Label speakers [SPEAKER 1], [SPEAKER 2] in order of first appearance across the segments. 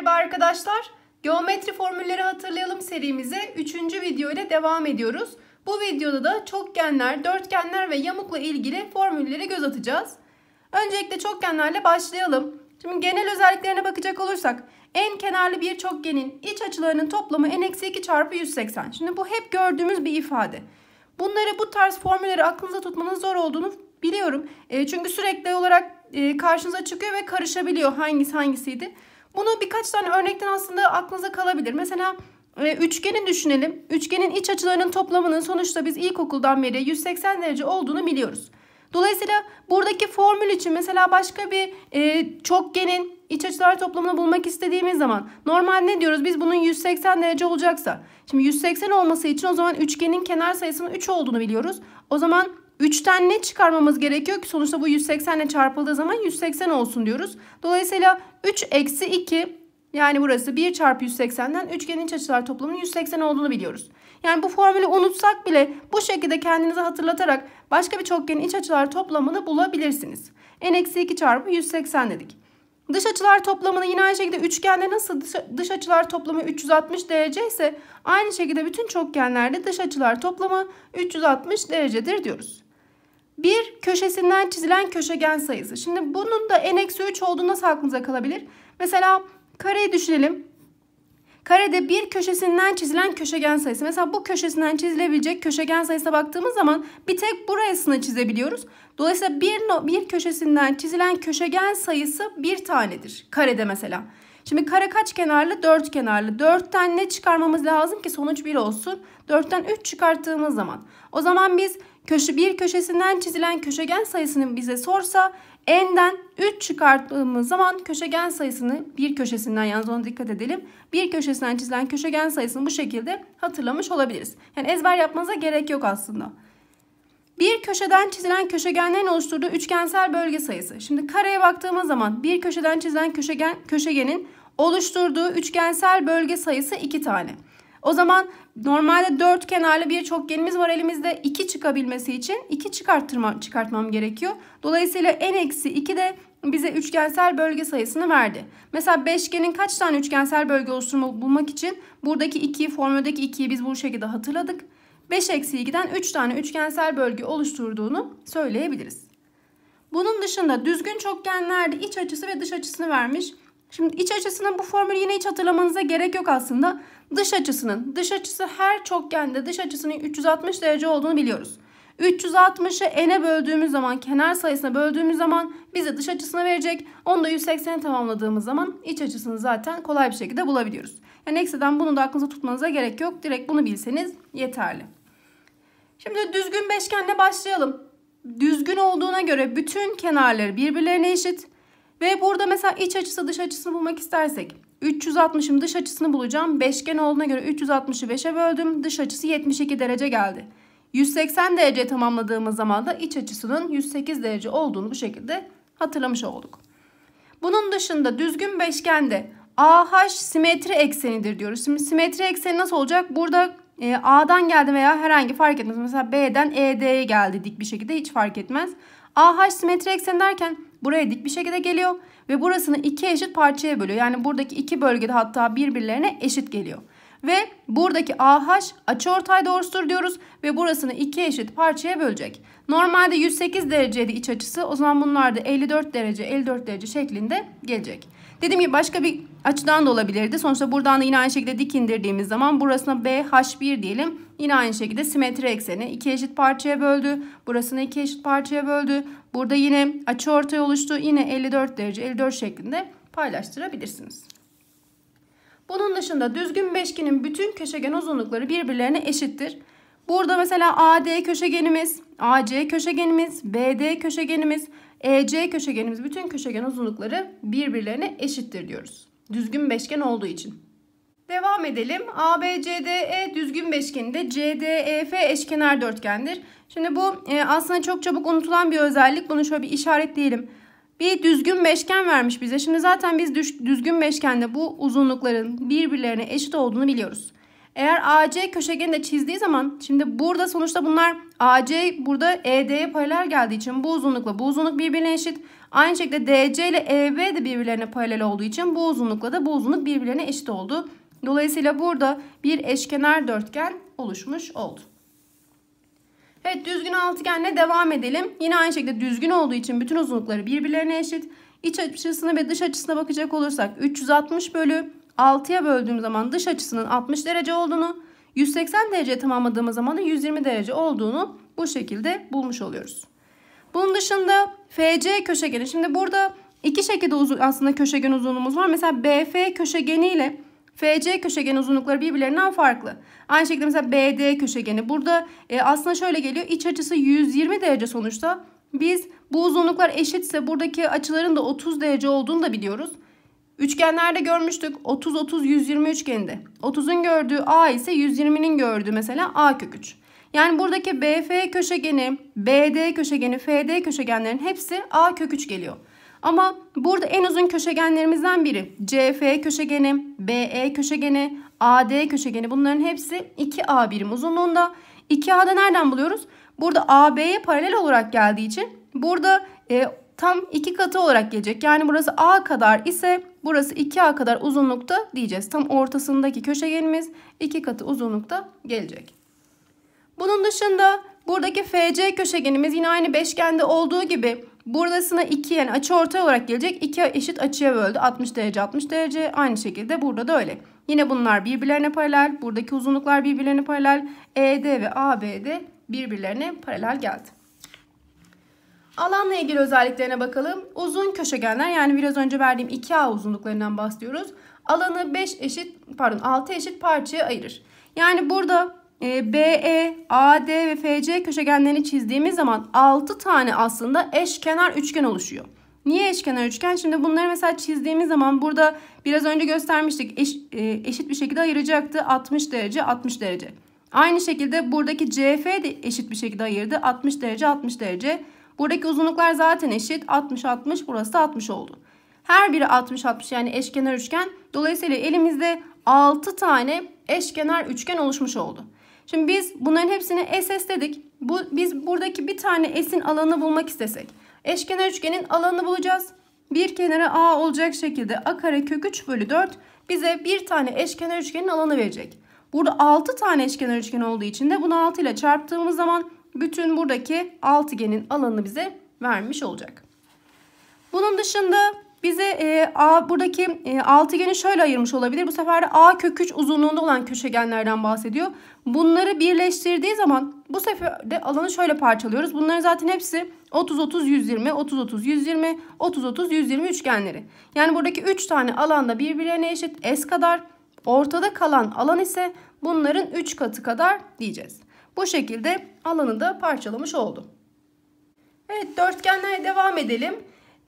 [SPEAKER 1] Merhaba arkadaşlar. Geometri formülleri hatırlayalım serimize 3. video ile devam ediyoruz. Bu videoda da çokgenler, dörtgenler ve yamukla ilgili formülleri göz atacağız. Öncelikle çokgenlerle başlayalım. Şimdi genel özelliklerine bakacak olursak en kenarlı bir çokgenin iç açılarının toplamı n-2 çarpı 180. Şimdi bu hep gördüğümüz bir ifade. Bunları bu tarz formülleri aklınıza tutmanın zor olduğunu biliyorum. E, çünkü sürekli olarak e, karşınıza çıkıyor ve karışabiliyor hangisi hangisiydi. Bunu birkaç tane örnekten aslında aklınıza kalabilir. Mesela e, üçgenin düşünelim. Üçgenin iç açılarının toplamının sonuçta biz ilkokuldan beri 180 derece olduğunu biliyoruz. Dolayısıyla buradaki formül için mesela başka bir e, çokgenin iç açılar toplamını bulmak istediğimiz zaman normal ne diyoruz? Biz bunun 180 derece olacaksa. Şimdi 180 olması için o zaman üçgenin kenar sayısının 3 olduğunu biliyoruz. O zaman 3'ten ne çıkarmamız gerekiyor ki? Sonuçta bu 180 ile çarpıldığı zaman 180 olsun diyoruz. Dolayısıyla 3 eksi 2 yani burası 1 çarpı 180'den üçgenin iç açılar toplamının 180 olduğunu biliyoruz. Yani bu formülü unutsak bile bu şekilde kendinize hatırlatarak başka bir çokgenin iç açılar toplamını bulabilirsiniz. n-2 çarpı 180 dedik. Dış açılar toplamını yine aynı şekilde üçgende nasıl dış açılar toplamı 360 derece ise aynı şekilde bütün çokgenlerde dış açılar toplamı 360 derecedir diyoruz bir köşesinden çizilen köşegen sayısı. Şimdi bunun da n-3 olduğu nasıl aklınıza kalabilir? Mesela kareyi düşünelim. Karede bir köşesinden çizilen köşegen sayısı. Mesela bu köşesinden çizilebilecek köşegen sayısına baktığımız zaman bir tek burasını çizebiliyoruz. Dolayısıyla bir, bir köşesinden çizilen köşegen sayısı bir tanedir. Karede mesela. Şimdi kare kaç kenarlı? Dört kenarlı. Dörtten ne çıkarmamız lazım ki sonuç bir olsun? Dörtten üç çıkarttığımız zaman. O zaman biz köşe bir köşesinden çizilen köşegen sayısını bize sorsa n'den 3 çıkarttığımız zaman köşegen sayısını bir köşesinden yalnız ona dikkat edelim. Bir köşesinden çizilen köşegen sayısını bu şekilde hatırlamış olabiliriz. Yani ezber yapmanıza gerek yok aslında. Bir köşeden çizilen köşegenlerin oluşturduğu üçgensel bölge sayısı. Şimdi kareye baktığımız zaman bir köşeden çizilen köşegen, köşegenin oluşturduğu üçgensel bölge sayısı 2 tane. O zaman normalde dört kenarlı bir çokgenimiz var elimizde. 2 çıkabilmesi için 2 çıkartmam, çıkartmam gerekiyor. Dolayısıyla en eksi 2 de bize üçgensel bölge sayısını verdi. Mesela beşgenin kaç tane üçgensel bölge oluşturma bulmak için buradaki 2'yi formüldeki 2'yi biz bu şekilde hatırladık. 5 eksi 2'den 3 tane üçgensel bölge oluşturduğunu söyleyebiliriz. Bunun dışında düzgün çokgenlerde iç açısı ve dış açısını vermiş. Şimdi iç açısının bu formülü yine hiç hatırlamanıza gerek yok aslında dış açısının dış açısı her çokgende dış açısının 360 derece olduğunu biliyoruz. 360'ı n'e böldüğümüz zaman kenar sayısına böldüğümüz zaman bize dış açısını verecek. Onu da 180'e tamamladığımız zaman iç açısını zaten kolay bir şekilde bulabiliyoruz. Yani eksiden bunu da aklınıza tutmanıza gerek yok. Direkt bunu bilseniz yeterli. Şimdi düzgün beşgenle başlayalım. Düzgün olduğuna göre bütün kenarları birbirlerine eşit. Ve burada mesela iç açısı dış açısını bulmak istersek 360'ın dış açısını bulacağım. Beşgen olduğuna göre 360'ı 5'e böldüm. Dış açısı 72 derece geldi. 180 derece tamamladığımız zaman da iç açısının 108 derece olduğunu bu şekilde hatırlamış olduk. Bunun dışında düzgün beşgende AH simetri eksenidir diyoruz. Şimdi simetri ekseni nasıl olacak? Burada e, A'dan geldi veya herhangi fark etmez. Mesela B'den ED'ye geldi dik bir şekilde hiç fark etmez. AH simetri ekseni derken buraya dik bir şekilde geliyor. Ve burasını iki eşit parçaya bölüyor. Yani buradaki iki bölgede hatta birbirlerine eşit geliyor. Ve buradaki AH açıortay doğrusudur diyoruz ve burasını iki eşit parçaya bölecek. Normalde 108 dereceydi iç açısı. O zaman bunlar da 54 derece, 54 derece şeklinde gelecek. Dediğim gibi başka bir açıdan da olabilirdi. Sonuçta buradan da yine aynı şekilde dik indirdiğimiz zaman burasına BH1 diyelim. Yine aynı şekilde simetri ekseni iki eşit parçaya böldü. Burasını iki eşit parçaya böldü. Burada yine açı ortaya oluştu. Yine 54 derece 54 şeklinde paylaştırabilirsiniz. Bunun dışında düzgün beşgenin bütün köşegen uzunlukları birbirlerine eşittir. Burada mesela AD köşegenimiz, AC köşegenimiz, BD köşegenimiz, EC köşegenimiz bütün köşegen uzunlukları birbirlerine eşittir diyoruz. Düzgün beşgen olduğu için. Devam edelim. ABCDE düzgün beşgeninde CDEF eşkenar dörtgendir. Şimdi bu e, aslında çok çabuk unutulan bir özellik. Bunu şöyle bir işaretleyelim. Bir düzgün beşgen vermiş bize. Şimdi zaten biz düzgün beşgende bu uzunlukların birbirlerine eşit olduğunu biliyoruz. Eğer AC köşegeni de çizdiği zaman şimdi burada sonuçta bunlar AC burada ED'ye paralel geldiği için bu uzunlukla bu uzunluk birbirine eşit. Aynı şekilde DC ile EB de birbirlerine paralel olduğu için bu uzunlukla da bu uzunluk birbirlerine eşit oldu. Dolayısıyla burada bir eşkenar dörtgen oluşmuş oldu. Evet düzgün altıgenle devam edelim. Yine aynı şekilde düzgün olduğu için bütün uzunlukları birbirlerine eşit. İç açısına ve dış açısına bakacak olursak 360 bölü 6'ya böldüğüm zaman dış açısının 60 derece olduğunu, 180 derece tamamladığımız zaman da 120 derece olduğunu bu şekilde bulmuş oluyoruz. Bunun dışında FC köşegeni. Şimdi burada iki şekilde uzun, aslında köşegen uzunluğumuz var. Mesela BF köşegeni ile FC köşegen uzunlukları birbirlerinden farklı. Aynı şekilde mesela BD köşegeni. Burada e, aslında şöyle geliyor. İç açısı 120 derece sonuçta. Biz bu uzunluklar eşitse buradaki açıların da 30 derece olduğunu da biliyoruz. Üçgenlerde görmüştük 30-30-120 üçgeninde. 30'un gördüğü A ise 120'nin gördüğü mesela A kök 3. Yani buradaki BF köşegeni, BD köşegeni, FD köşegenlerin hepsi A kök 3 geliyor. Ama burada en uzun köşegenlerimizden biri CF köşegeni, BE köşegeni, AD köşegeni bunların hepsi 2A birim uzunluğunda. 2A'da nereden buluyoruz? Burada AB'ye paralel olarak geldiği için burada e, tam iki katı olarak gelecek. Yani burası A kadar ise burası 2A kadar uzunlukta diyeceğiz. Tam ortasındaki köşegenimiz iki katı uzunlukta gelecek. Bunun dışında buradaki FC köşegenimiz yine aynı beşgende olduğu gibi burasına 2 yani açı ortay olarak gelecek. 2 eşit açıya böldü. 60 derece 60 derece aynı şekilde burada da öyle. Yine bunlar birbirlerine paralel. Buradaki uzunluklar birbirlerine paralel. ED ve ABD birbirlerine paralel geldi. Alanla ilgili özelliklerine bakalım. Uzun köşegenler yani biraz önce verdiğim 2A uzunluklarından bahsediyoruz. Alanı 5 eşit pardon 6 eşit parçaya ayırır. Yani burada e, BE, AD ve FC köşegenlerini çizdiğimiz zaman 6 tane aslında eşkenar üçgen oluşuyor. Niye eşkenar üçgen? Şimdi bunları mesela çizdiğimiz zaman burada biraz önce göstermiştik. Eş, e, eşit bir şekilde ayıracaktı. 60 derece, 60 derece. Aynı şekilde buradaki CF de eşit bir şekilde ayırdı. 60 derece, 60 derece. Buradaki uzunluklar zaten eşit. 60-60 burası da 60 oldu. Her biri 60-60 yani eşkenar üçgen. Dolayısıyla elimizde 6 tane eşkenar üçgen oluşmuş oldu. Şimdi biz bunların hepsini SS dedik. Bu, biz buradaki bir tane S'in alanını bulmak istesek. Eşkenar üçgenin alanını bulacağız. Bir kenara A olacak şekilde A kare kök 3 bölü 4 bize bir tane eşkenar üçgenin alanı verecek. Burada 6 tane eşkenar üçgen olduğu için de bunu 6 ile çarptığımız zaman bütün buradaki altıgenin alanını bize vermiş olacak. Bunun dışında bize e, A, buradaki e, altıgeni şöyle ayırmış olabilir. Bu sefer de A kök 3 uzunluğunda olan köşegenlerden bahsediyor. Bunları birleştirdiği zaman bu sefer de alanı şöyle parçalıyoruz. Bunların zaten hepsi 30-30-120, 30-30-120, 30-30-120 üçgenleri. Yani buradaki 3 tane alanda birbirlerine eşit S kadar. Ortada kalan alan ise bunların 3 katı kadar diyeceğiz. Bu şekilde alanı da parçalamış oldum. Evet dörtgenlere devam edelim.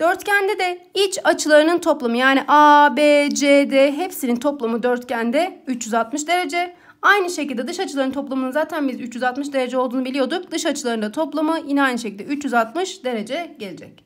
[SPEAKER 1] Dörtgende de iç açılarının toplamı yani A, B, C, D hepsinin toplamı dörtgende 360 derece. Aynı şekilde dış açıların toplamının zaten biz 360 derece olduğunu biliyorduk. Dış açıların da toplamı yine aynı şekilde 360 derece gelecek.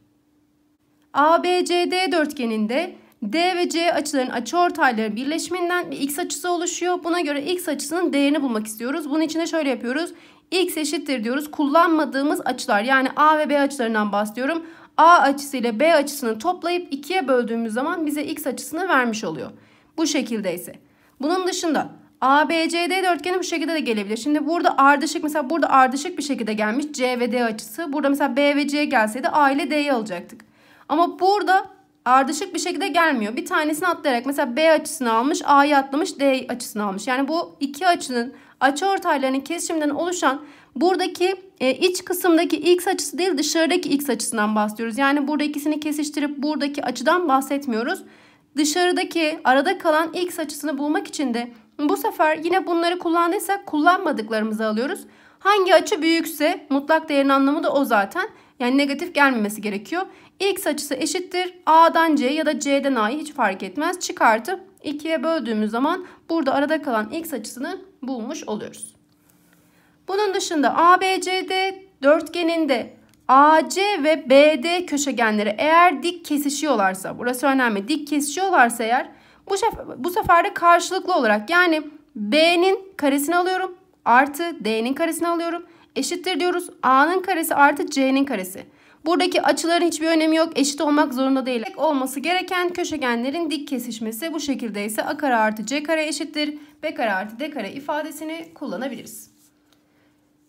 [SPEAKER 1] ABCD dörtgeninde D ve C açıların açıortayları birleşiminden bir x açısı oluşuyor. Buna göre x açısının değerini bulmak istiyoruz. Bunun için de şöyle yapıyoruz. x eşittir diyoruz. Kullanmadığımız açılar yani A ve B açılarından bahsediyorum. A açısı ile B açısını toplayıp 2'ye böldüğümüz zaman bize x açısını vermiş oluyor. Bu şekilde ise. Bunun dışında ABCD dörtgeni bu şekilde de gelebilir. Şimdi burada ardışık mesela burada ardışık bir şekilde gelmiş C ve D açısı. Burada mesela B ve C gelseydi A ile D'yi alacaktık. Ama burada ardışık bir şekilde gelmiyor. Bir tanesini atlayarak mesela B açısını almış, A'yı atlamış, D açısını almış. Yani bu iki açının açı ortaylarının kesişiminden oluşan buradaki e, iç kısımdaki x açısı değil dışarıdaki x açısından bahsediyoruz. Yani burada ikisini kesiştirip buradaki açıdan bahsetmiyoruz. Dışarıdaki arada kalan x açısını bulmak için de bu sefer yine bunları kullandıysak kullanmadıklarımızı alıyoruz. Hangi açı büyükse mutlak değerin anlamı da o zaten. Yani negatif gelmemesi gerekiyor. X açısı eşittir. A'dan C ya da C'den A'yı hiç fark etmez. Çıkartıp 2'ye böldüğümüz zaman burada arada kalan X açısını bulmuş oluyoruz. Bunun dışında ABCD dörtgeninde AC ve BD köşegenleri eğer dik kesişiyorlarsa, burası önemli, dik kesişiyorlarsa eğer bu sefer, bu sefer de karşılıklı olarak yani B'nin karesini alıyorum artı D'nin karesini alıyorum eşittir diyoruz. A'nın karesi artı C'nin karesi. Buradaki açıların hiçbir önemi yok. Eşit olmak zorunda değil. Tek Olması gereken köşegenlerin dik kesişmesi. Bu şekilde ise A kare artı C kare eşittir. B kare artı D kare ifadesini kullanabiliriz.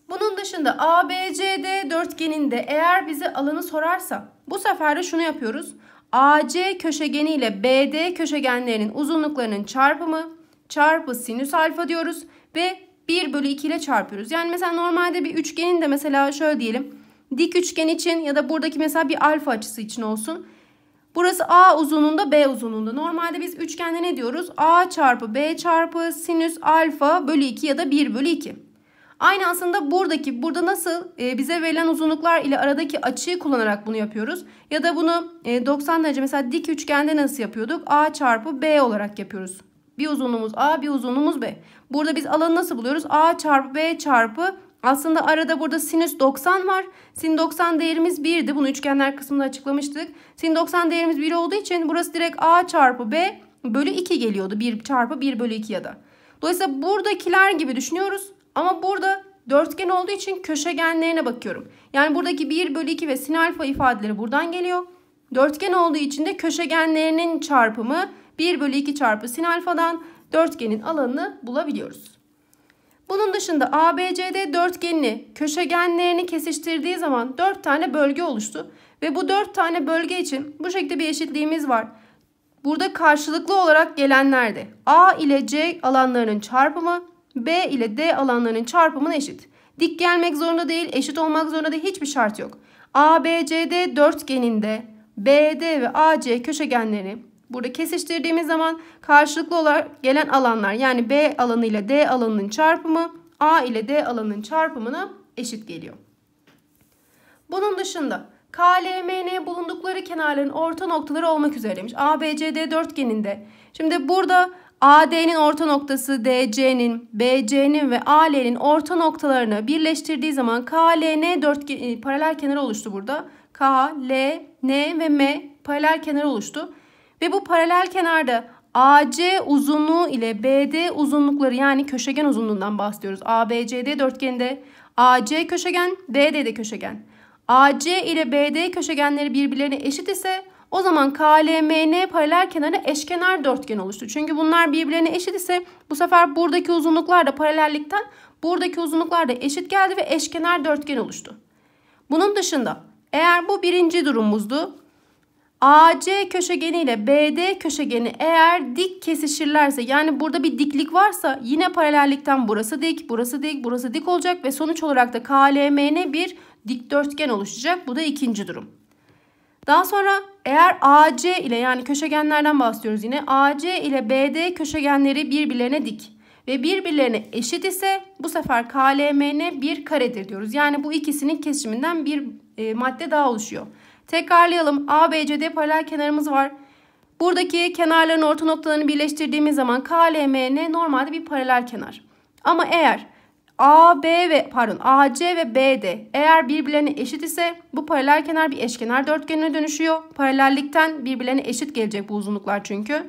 [SPEAKER 1] Bunun dışında ABCD dörtgeninde eğer bize alanı sorarsa bu sefer de şunu yapıyoruz. AC köşegeni ile BD köşegenlerinin uzunluklarının çarpımı çarpı sinüs alfa diyoruz ve 1 bölü 2 ile çarpıyoruz. Yani mesela normalde bir üçgenin de mesela şöyle diyelim. Dik üçgen için ya da buradaki mesela bir alfa açısı için olsun. Burası A uzunluğunda B uzunluğunda. Normalde biz üçgende ne diyoruz? A çarpı B çarpı sinüs alfa bölü 2 ya da 1 bölü 2. Aynı aslında buradaki burada nasıl e, bize verilen uzunluklar ile aradaki açıyı kullanarak bunu yapıyoruz. Ya da bunu 90 e, derece mesela dik üçgende nasıl yapıyorduk? A çarpı B olarak yapıyoruz. Bir uzunluğumuz A bir uzunluğumuz B. Burada biz alanı nasıl buluyoruz? A çarpı B çarpı aslında arada burada sinüs 90 var. Sin 90 değerimiz 1'di. Bunu üçgenler kısmında açıklamıştık. Sin 90 değerimiz 1 olduğu için burası direkt A çarpı B bölü 2 geliyordu. 1 çarpı 1 bölü 2 ya da. Dolayısıyla buradakiler gibi düşünüyoruz. Ama burada dörtgen olduğu için köşegenlerine bakıyorum. Yani buradaki 1 bölü 2 ve sin alfa ifadeleri buradan geliyor. Dörtgen olduğu için de köşegenlerinin çarpımı 1 bölü 2 çarpı sin alfadan dörtgenin alanını bulabiliyoruz. Bunun dışında ABCD dörtgenini köşegenlerini kesiştirdiği zaman 4 tane bölge oluştu. Ve bu 4 tane bölge için bu şekilde bir eşitliğimiz var. Burada karşılıklı olarak gelenlerde A ile C alanlarının çarpımı B ile D alanlarının çarpımına eşit. Dik gelmek zorunda değil, eşit olmak zorunda değil hiçbir şart yok. ABCD dörtgeninde BD ve AC köşegenleri Burada kesiştirdiğimiz zaman karşılıklı olarak gelen alanlar yani B alanı ile D alanının çarpımı A ile D alanının çarpımına eşit geliyor. Bunun dışında KLMN bulundukları kenarların orta noktaları olmak üzereymiş. ABCD dörtgeninde. Şimdi burada AD'nin orta noktası DC'nin, BC'nin ve AL'nin orta noktalarını birleştirdiği zaman KLN dörtgen e, paralel kenarı oluştu burada. K, L, N ve M paralel kenarı oluştu. Ve bu paralel kenarda AC uzunluğu ile BD uzunlukları yani köşegen uzunluğundan bahsediyoruz. ABCD dörtgeninde AC köşegen, BD de köşegen. AC ile BD köşegenleri birbirlerine eşit ise o zaman KLMN paralel kenarı eşkenar dörtgen oluştu. Çünkü bunlar birbirlerine eşit ise bu sefer buradaki uzunluklar da paralellikten buradaki uzunluklar da eşit geldi ve eşkenar dörtgen oluştu. Bunun dışında eğer bu birinci durumumuzdu AC köşegeni ile BD köşegeni eğer dik kesişirlerse yani burada bir diklik varsa yine paralellikten burası dik, burası dik, burası dik olacak ve sonuç olarak da KLMN bir dikdörtgen oluşacak. Bu da ikinci durum. Daha sonra eğer AC ile yani köşegenlerden bahsediyoruz yine AC ile BD köşegenleri birbirlerine dik ve birbirlerine eşit ise bu sefer KLMN bir karedir diyoruz. Yani bu ikisinin kesişiminden bir e, madde daha oluşuyor. Tekrarlayalım. ABCD paralel kenarımız var. Buradaki kenarların orta noktalarını birleştirdiğimiz zaman KLMN normalde bir paralel kenar. Ama eğer AB ve pardon AC ve BD eğer birbirlerine eşit ise bu paralel kenar bir eşkenar dörtgenine dönüşüyor. Paralellikten birbirlerine eşit gelecek bu uzunluklar çünkü.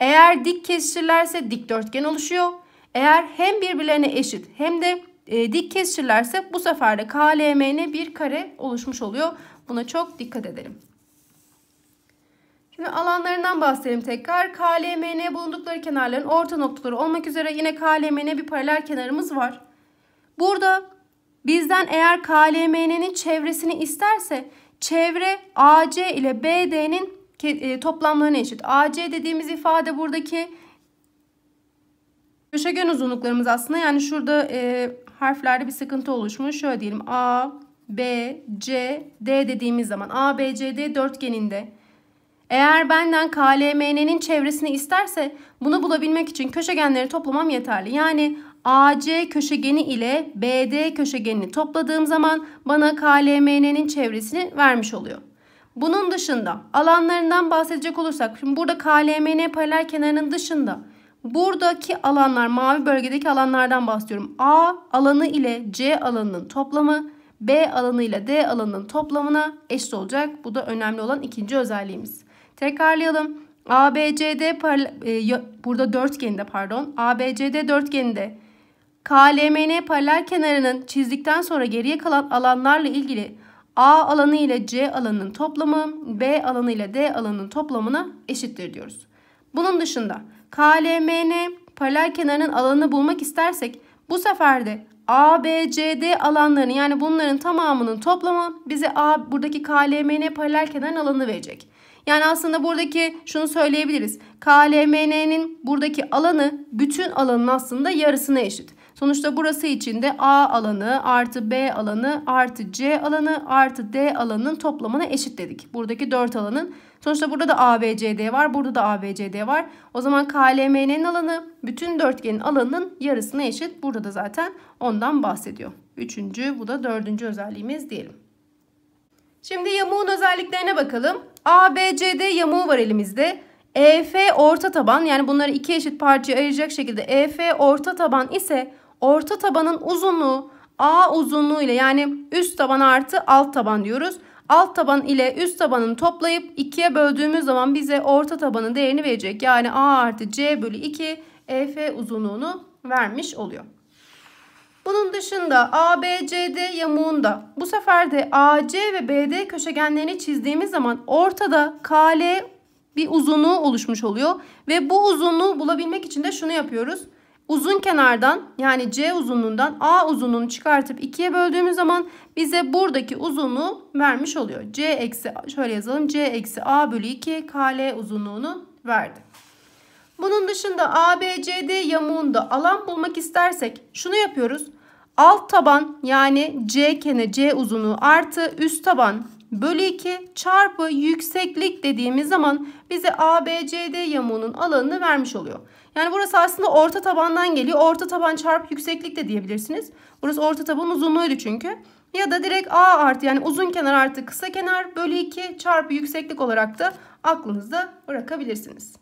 [SPEAKER 1] Eğer dik kesişirlerse dörtgen oluşuyor. Eğer hem birbirlerine eşit hem de e, dik kesişirlerse bu sefer de KLMN bir kare oluşmuş oluyor. Buna çok dikkat edelim. Şimdi alanlarından bahsedelim tekrar. KLMN bulundukları kenarların orta noktaları olmak üzere yine KLMN bir paralel kenarımız var. Burada bizden eğer KLMN'nin çevresini isterse çevre AC ile BD'nin e, toplamlarına eşit. AC dediğimiz ifade buradaki köşegen uzunluklarımız aslında yani şurada e, harflerde bir sıkıntı oluşmuş. Şöyle diyelim A, B, C, D dediğimiz zaman ABCD dörtgeninde eğer benden KLMN'nin çevresini isterse bunu bulabilmek için köşegenleri toplamam yeterli. Yani AC köşegeni ile BD köşegenini topladığım zaman bana KLMN'nin çevresini vermiş oluyor. Bunun dışında alanlarından bahsedecek olursak şimdi burada KLMN paralel kenarının dışında buradaki alanlar mavi bölgedeki alanlardan bahsediyorum. A alanı ile C alanının toplamı B alanı ile D alanının toplamına eşit olacak. Bu da önemli olan ikinci özelliğimiz. Tekrarlayalım. ABCD e, burada dörtgeninde pardon. ABCD dörtgeninde KLMN paralel kenarının çizdikten sonra geriye kalan alanlarla ilgili A alanı ile C alanının toplamı B alanı ile D alanının toplamına eşittir diyoruz. Bunun dışında KLMN paralel kenarının alanını bulmak istersek bu sefer de ABCD alanlarının yani bunların tamamının toplamı bize A buradaki KLMN paralel kenar alanını verecek. Yani aslında buradaki şunu söyleyebiliriz. KLMN'nin buradaki alanı bütün alanın aslında yarısına eşit. Sonuçta burası için de A alanı artı B alanı artı C alanı artı D alanının toplamına eşit dedik. Buradaki 4 alanın. Sonuçta burada da ABCD var. Burada da ABCD var. O zaman KLM'nin alanı bütün dörtgenin alanının yarısına eşit. Burada da zaten ondan bahsediyor. Üçüncü bu da dördüncü özelliğimiz diyelim. Şimdi yamuğun özelliklerine bakalım. ABCD yamuğu var elimizde. EF orta taban yani bunları iki eşit parçaya ayıracak şekilde EF orta taban ise orta tabanın uzunluğu A uzunluğu ile yani üst taban artı alt taban diyoruz. Alt taban ile üst tabanın toplayıp 2'ye böldüğümüz zaman bize orta tabanın değerini verecek. Yani A artı C bölü 2 EF uzunluğunu vermiş oluyor. Bunun dışında ABCD yamuğunda bu sefer de AC ve BD köşegenlerini çizdiğimiz zaman ortada KL bir uzunluğu oluşmuş oluyor. Ve bu uzunluğu bulabilmek için de şunu yapıyoruz. Uzun kenardan yani C uzunluğundan A uzunluğunu çıkartıp 2'ye böldüğümüz zaman bize buradaki uzunluğu vermiş oluyor. C eksi şöyle yazalım. C eksi A bölü 2 KL uzunluğunu verdi. Bunun dışında ABCD yamuğunda alan bulmak istersek şunu yapıyoruz. Alt taban yani C kenar C uzunluğu artı üst taban bölü 2 çarpı yükseklik dediğimiz zaman bize ABCD yamuğunun alanını vermiş oluyor. Yani burası aslında orta tabandan geliyor. Orta taban çarpı yükseklik de diyebilirsiniz. Burası orta taban uzunluğuydu çünkü. Ya da direkt A artı yani uzun kenar artı kısa kenar bölü 2 çarpı yükseklik olarak da aklınızda bırakabilirsiniz.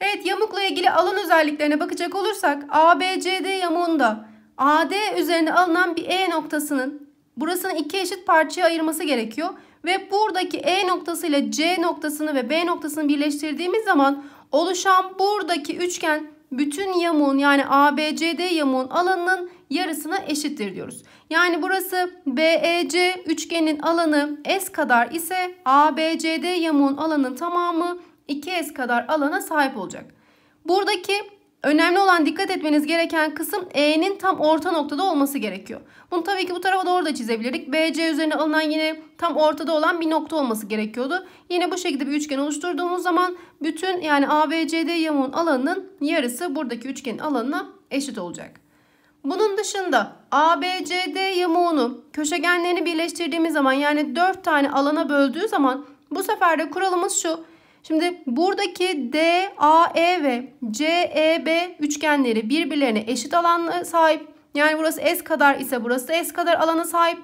[SPEAKER 1] Evet yamukla ilgili alan özelliklerine bakacak olursak ABCD yamuğunda AD üzerine alınan bir E noktasının burasını iki eşit parçaya ayırması gerekiyor. Ve buradaki E noktası ile C noktasını ve B noktasını birleştirdiğimiz zaman oluşan buradaki üçgen bütün yamuğun yani ABCD yamuğun alanının yarısına eşittir diyoruz. Yani burası BEC üçgenin alanı S kadar ise ABCD yamuğun alanın tamamı 2S kadar alana sahip olacak. Buradaki Önemli olan dikkat etmeniz gereken kısım E'nin tam orta noktada olması gerekiyor. Bunu tabii ki bu tarafa doğru da çizebilirdik. BC üzerine alınan yine tam ortada olan bir nokta olması gerekiyordu. Yine bu şekilde bir üçgen oluşturduğumuz zaman bütün yani ABCD yamuğun alanının yarısı buradaki üçgenin alanına eşit olacak. Bunun dışında ABCD yamuğunu köşegenlerini birleştirdiğimiz zaman yani 4 tane alana böldüğü zaman bu sefer de kuralımız şu. Şimdi buradaki D, A, E ve C, E, B üçgenleri birbirlerine eşit alana sahip. Yani burası S kadar ise burası S kadar alana sahip.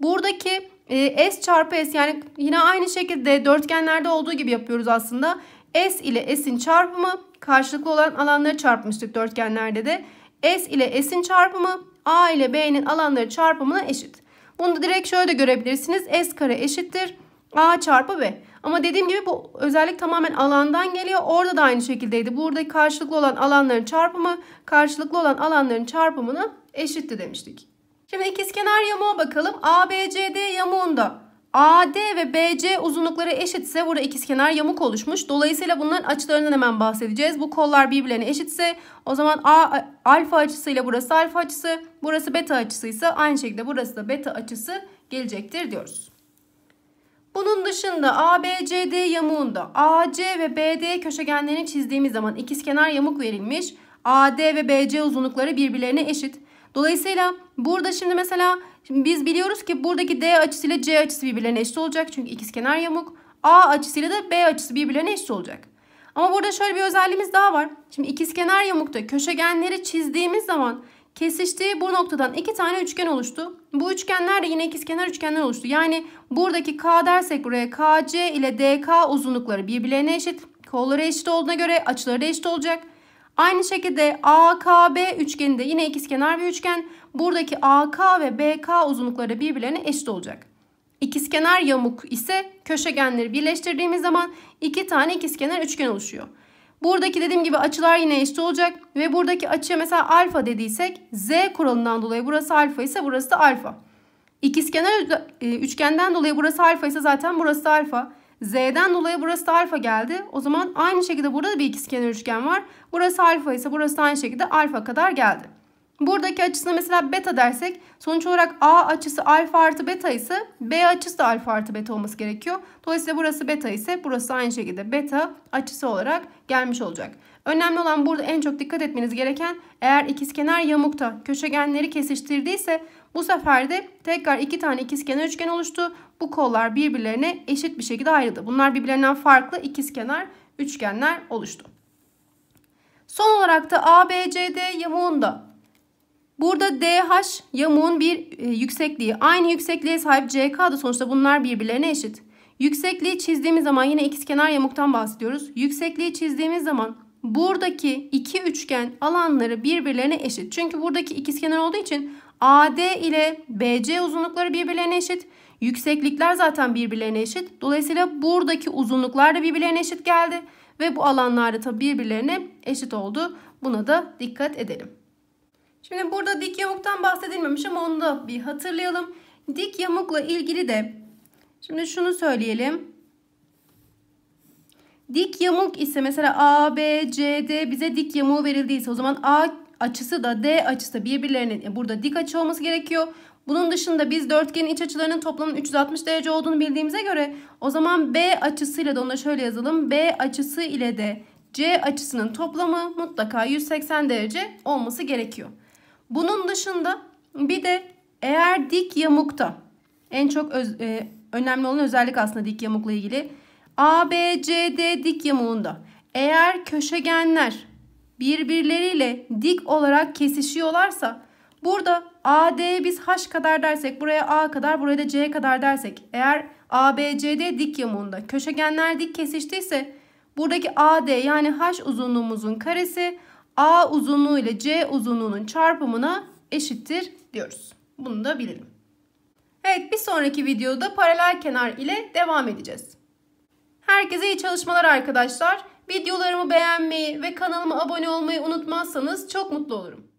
[SPEAKER 1] Buradaki e, S çarpı S yani yine aynı şekilde dörtgenlerde olduğu gibi yapıyoruz aslında. S ile S'in çarpımı karşılıklı olan alanları çarpmıştık dörtgenlerde de. S ile S'in çarpımı A ile B'nin alanları çarpımına eşit. Bunu direkt şöyle de görebilirsiniz. S kare eşittir. A çarpı B. Ama dediğim gibi bu özellik tamamen alandan geliyor. Orada da aynı şekildeydi. Burada karşılıklı olan alanların çarpımı karşılıklı olan alanların çarpımına eşitti demiştik. Şimdi ikizkenar yamuğa bakalım. ABCD yamuğunda AD ve BC uzunlukları eşitse burada ikizkenar yamuk oluşmuş. Dolayısıyla bunların açılarından hemen bahsedeceğiz. Bu kollar birbirlerine eşitse o zaman A alfa açısıyla burası alfa açısı, burası beta açısıysa aynı şekilde burası da beta açısı gelecektir diyoruz. Bunun dışında ABCD yamuğunda AC ve BD köşegenlerini çizdiğimiz zaman ikizkenar yamuk verilmiş. AD ve BC uzunlukları birbirlerine eşit. Dolayısıyla burada şimdi mesela şimdi biz biliyoruz ki buradaki D açısıyla C açısı birbirlerine eşit olacak. Çünkü ikizkenar yamuk. A açısıyla da B açısı birbirlerine eşit olacak. Ama burada şöyle bir özelliğimiz daha var. Şimdi ikizkenar yamukta köşegenleri çizdiğimiz zaman kesiştiği bu noktadan iki tane üçgen oluştu. Bu üçgenler de yine ikizkenar üçgenler oluştu. Yani buradaki K dersek buraya KC ile DK uzunlukları birbirlerine eşit. Kolları eşit olduğuna göre açıları da eşit olacak. Aynı şekilde AKB üçgeni de yine ikizkenar bir üçgen. Buradaki AK ve BK uzunlukları birbirlerine eşit olacak. İkizkenar yamuk ise köşegenleri birleştirdiğimiz zaman iki tane ikizkenar üçgen oluşuyor. Buradaki dediğim gibi açılar yine eşit olacak. Ve buradaki açıya mesela alfa dediysek z kuralından dolayı burası alfa ise burası da alfa. İkizkenar e, üçgenden dolayı burası alfa ise zaten burası da alfa. Z'den dolayı burası da alfa geldi. O zaman aynı şekilde burada da bir ikizkenar üçgen var. Burası alfa ise burası aynı şekilde alfa kadar geldi. Buradaki açısını mesela beta dersek sonuç olarak A açısı alfa artı beta ise B açısı da alfa artı beta olması gerekiyor. Dolayısıyla burası beta ise burası aynı şekilde beta açısı olarak gelmiş olacak. Önemli olan burada en çok dikkat etmeniz gereken eğer ikizkenar yamukta köşegenleri kesiştirdiyse bu sefer de tekrar iki tane ikizkenar üçgen oluştu. Bu kollar birbirlerine eşit bir şekilde ayrıldı. Bunlar birbirlerinden farklı ikizkenar üçgenler oluştu. Son olarak da ABCD yamuğunda Burada DH yamuğun bir e, yüksekliği. Aynı yüksekliğe sahip CK da sonuçta bunlar birbirlerine eşit. Yüksekliği çizdiğimiz zaman yine ikizkenar yamuktan bahsediyoruz. Yüksekliği çizdiğimiz zaman buradaki iki üçgen alanları birbirlerine eşit. Çünkü buradaki ikizkenar olduğu için AD ile BC uzunlukları birbirlerine eşit. Yükseklikler zaten birbirlerine eşit. Dolayısıyla buradaki uzunluklar da birbirlerine eşit geldi. Ve bu alanlar da tabii birbirlerine eşit oldu. Buna da dikkat edelim. Şimdi burada dik yamuktan bahsedilmemiş ama onu da bir hatırlayalım. Dik yamukla ilgili de şimdi şunu söyleyelim. Dik yamuk ise mesela A, B, C, D bize dik yamuğu verildiyse o zaman A açısı da D açısı da birbirlerinin e, burada dik açı olması gerekiyor. Bunun dışında biz dörtgenin iç açılarının toplamının 360 derece olduğunu bildiğimize göre o zaman B açısıyla da onu da şöyle yazalım. B açısı ile de C açısının toplamı mutlaka 180 derece olması gerekiyor. Bunun dışında bir de eğer dik yamukta en çok öz, e, önemli olan özellik aslında dik yamukla ilgili. A, B, C, D dik yamuğunda eğer köşegenler birbirleriyle dik olarak kesişiyorlarsa burada AD'ye biz H kadar dersek buraya A kadar buraya da C kadar dersek eğer ABCD dik yamuğunda köşegenler dik kesiştiyse buradaki AD yani H uzunluğumuzun karesi A uzunluğu ile C uzunluğunun çarpımına eşittir diyoruz. Bunu da bilelim. Evet bir sonraki videoda paralel kenar ile devam edeceğiz. Herkese iyi çalışmalar arkadaşlar. Videolarımı beğenmeyi ve kanalıma abone olmayı unutmazsanız çok mutlu olurum.